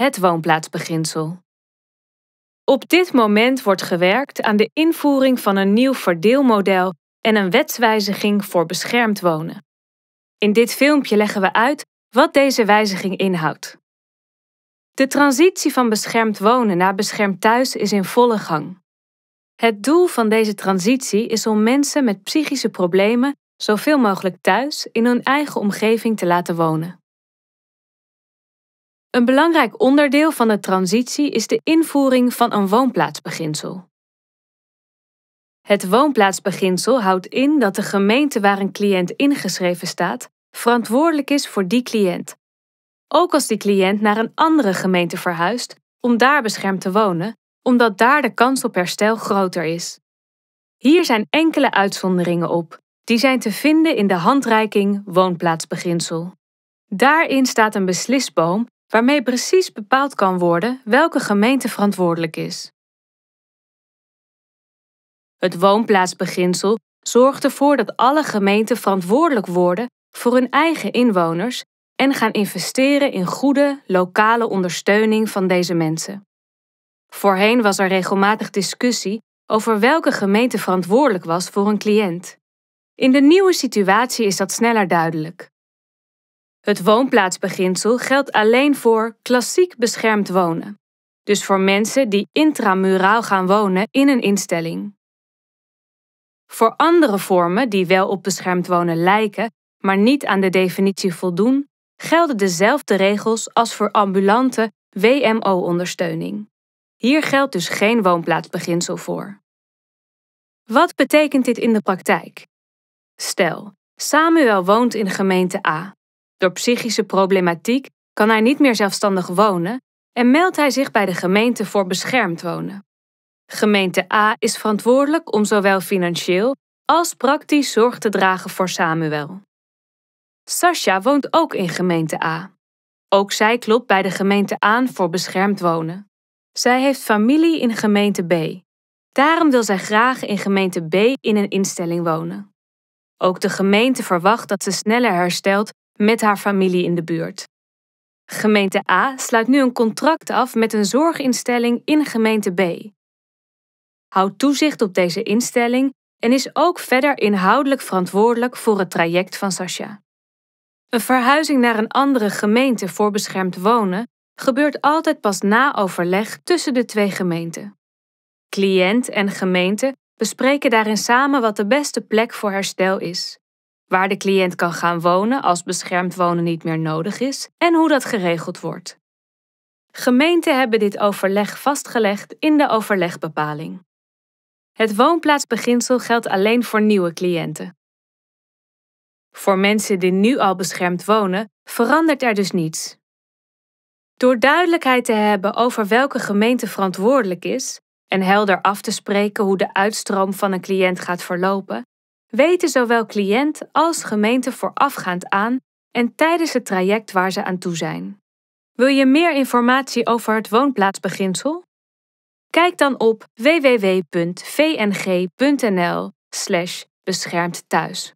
het woonplaatsbeginsel. Op dit moment wordt gewerkt aan de invoering van een nieuw verdeelmodel en een wetswijziging voor beschermd wonen. In dit filmpje leggen we uit wat deze wijziging inhoudt. De transitie van beschermd wonen naar beschermd thuis is in volle gang. Het doel van deze transitie is om mensen met psychische problemen zoveel mogelijk thuis in hun eigen omgeving te laten wonen. Een belangrijk onderdeel van de transitie is de invoering van een woonplaatsbeginsel. Het woonplaatsbeginsel houdt in dat de gemeente waar een cliënt ingeschreven staat verantwoordelijk is voor die cliënt, ook als die cliënt naar een andere gemeente verhuist om daar beschermd te wonen, omdat daar de kans op herstel groter is. Hier zijn enkele uitzonderingen op, die zijn te vinden in de handreiking woonplaatsbeginsel. Daarin staat een beslisboom waarmee precies bepaald kan worden welke gemeente verantwoordelijk is. Het woonplaatsbeginsel zorgt ervoor dat alle gemeenten verantwoordelijk worden voor hun eigen inwoners en gaan investeren in goede lokale ondersteuning van deze mensen. Voorheen was er regelmatig discussie over welke gemeente verantwoordelijk was voor een cliënt. In de nieuwe situatie is dat sneller duidelijk. Het woonplaatsbeginsel geldt alleen voor klassiek beschermd wonen, dus voor mensen die intramuraal gaan wonen in een instelling. Voor andere vormen die wel op beschermd wonen lijken, maar niet aan de definitie voldoen, gelden dezelfde regels als voor ambulante WMO-ondersteuning. Hier geldt dus geen woonplaatsbeginsel voor. Wat betekent dit in de praktijk? Stel, Samuel woont in gemeente A. Door psychische problematiek kan hij niet meer zelfstandig wonen en meldt hij zich bij de gemeente voor beschermd wonen. Gemeente A is verantwoordelijk om zowel financieel als praktisch zorg te dragen voor Samuel. Sasha woont ook in gemeente A. Ook zij klopt bij de gemeente aan voor beschermd wonen. Zij heeft familie in gemeente B. Daarom wil zij graag in gemeente B in een instelling wonen. Ook de gemeente verwacht dat ze sneller herstelt met haar familie in de buurt. Gemeente A sluit nu een contract af met een zorginstelling in gemeente B. Houdt toezicht op deze instelling en is ook verder inhoudelijk verantwoordelijk voor het traject van Sascha. Een verhuizing naar een andere gemeente voor beschermd wonen gebeurt altijd pas na overleg tussen de twee gemeenten. Cliënt en gemeente bespreken daarin samen wat de beste plek voor herstel is waar de cliënt kan gaan wonen als beschermd wonen niet meer nodig is en hoe dat geregeld wordt. Gemeenten hebben dit overleg vastgelegd in de overlegbepaling. Het woonplaatsbeginsel geldt alleen voor nieuwe cliënten. Voor mensen die nu al beschermd wonen, verandert er dus niets. Door duidelijkheid te hebben over welke gemeente verantwoordelijk is en helder af te spreken hoe de uitstroom van een cliënt gaat verlopen, weten zowel cliënt als gemeente voorafgaand aan en tijdens het traject waar ze aan toe zijn. Wil je meer informatie over het woonplaatsbeginsel? Kijk dan op www.vng.nl/beschermd thuis.